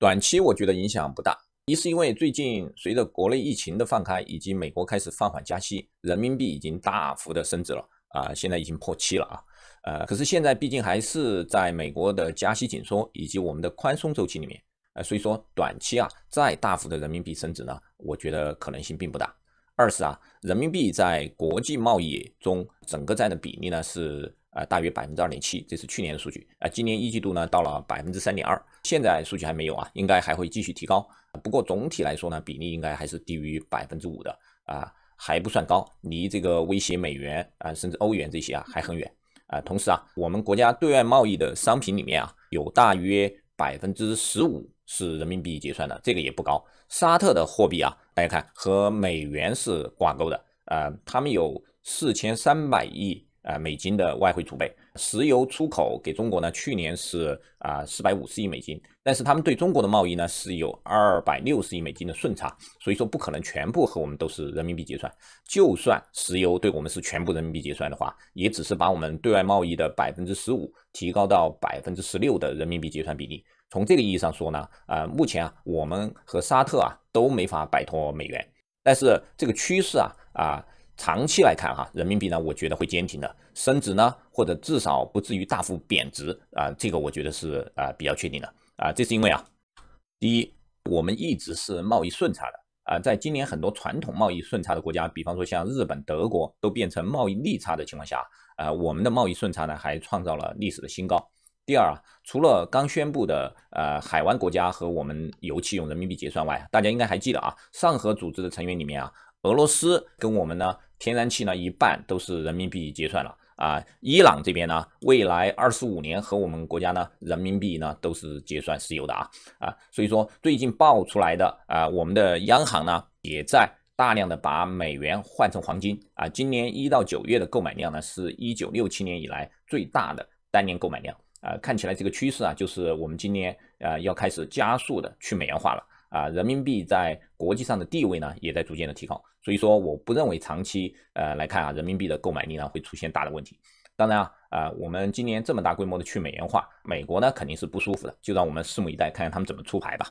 短期我觉得影响不大，一是因为最近随着国内疫情的放开，以及美国开始放缓加息，人民币已经大幅的升值了啊，现在已经破七了啊，呃，可是现在毕竟还是在美国的加息紧缩以及我们的宽松周期里面，呃，所以说短期啊再大幅的人民币升值呢，我觉得可能性并不大。二是啊，人民币在国际贸易中整个占的比例呢是。啊，大约百分之二点七，这是去年的数据啊。今年一季度呢，到了百分之三点二，现在数据还没有啊，应该还会继续提高。不过总体来说呢，比例应该还是低于百分之五的啊，还不算高，离这个威胁美元啊，甚至欧元这些啊，还很远啊。同时啊，我们国家对外贸易的商品里面啊，有大约百分之十五是人民币结算的，这个也不高。沙特的货币啊，大家看和美元是挂钩的啊，他们有四千三百亿。啊，美金的外汇储备，石油出口给中国呢，去年是啊四百五十亿美金，但是他们对中国的贸易呢是有二百六十亿美金的顺差，所以说不可能全部和我们都是人民币结算。就算石油对我们是全部人民币结算的话，也只是把我们对外贸易的百分之十五提高到百分之十六的人民币结算比例。从这个意义上说呢，啊，目前啊，我们和沙特啊都没法摆脱美元，但是这个趋势啊啊。长期来看，哈，人民币呢，我觉得会坚挺的，升值呢，或者至少不至于大幅贬值，啊，这个我觉得是啊比较确定的，啊，这是因为啊，第一，我们一直是贸易顺差的，啊，在今年很多传统贸易顺差的国家，比方说像日本、德国都变成贸易逆差的情况下，啊，我们的贸易顺差呢还创造了历史的新高。第二，啊，除了刚宣布的呃海湾国家和我们油气用人民币结算外，大家应该还记得啊，上合组织的成员里面啊，俄罗斯跟我们呢天然气呢一半都是人民币结算了啊，伊朗这边呢未来二十五年和我们国家呢人民币呢都是结算石油的啊啊，所以说最近爆出来的啊，我们的央行呢也在大量的把美元换成黄金啊，今年一到九月的购买量呢是1967年以来最大的单年购买量。啊，看起来这个趋势啊，就是我们今年啊要开始加速的去美元化了啊，人民币在国际上的地位呢也在逐渐的提高，所以说我不认为长期呃来看啊，人民币的购买力呢会出现大的问题。当然啊，啊我们今年这么大规模的去美元化，美国呢肯定是不舒服的，就让我们拭目以待，看看他们怎么出牌吧。